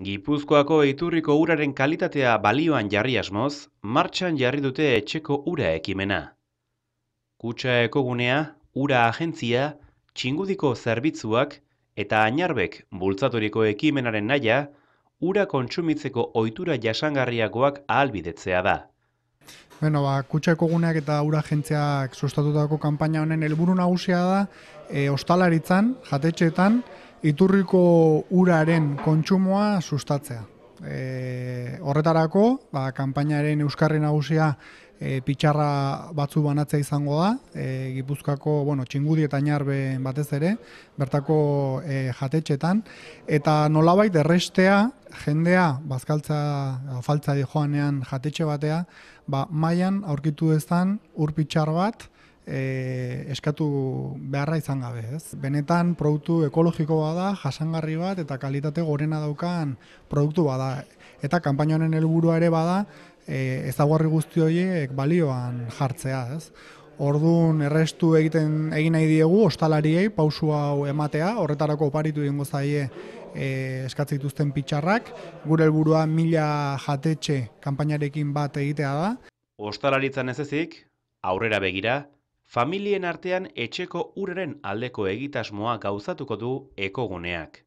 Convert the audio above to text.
Gipuzkoako eiturriko uraren kalitatea balioan jarri asmoz, martxan jarri dute etxeko ura ekimena. Kutsa eko gunea, ura agentzia, txingudiko zerbitzuak eta ainarbek bultzaturiko ekimenaren naia, ura kontsumitzeko ohitura jasangarriakoak ahalbidetzea da. Bueno, ba, kutsa guneak eta ura agentziak sustatutako kanpaina honen helburu nagusia da, e, ostalaritzan, jatetxeetan, iturriko uraren kontsumoa sustatzea. E, horretarako, ba, kanpainaren euskarri nagusia e, pitxarra batzu banatzea izango da, e, gipuzkako bueno, txingudi eta batez ere, bertako e, jatetxetan, eta nolabait errestea, jendea, bazkaltza, faltza joanean jatetxe batea, ba, maian aurkitu ur urpitzar bat, e, eskatu beharra izan gabe, ez? Benetan produktu ekologiko bada, jasangarri bat eta kalitate gorena daukan produktu bada eta kanpaina helburua ere bada e, ezaguarri guzti horiek balioan jartzea, ez? Orduan errestu egiten egin nahi diegu ostalariei pausu hau ematea, horretarako oparitu dingo zaie e, eskatzen dituzten pitxarrak, gure helburua mila jatetxe kanpainarekin bat egitea da. Ostalaritzan ez aurrera begira, familien artean etxeko uraren aldeko egitasmoa gauzatuko du ekoguneak.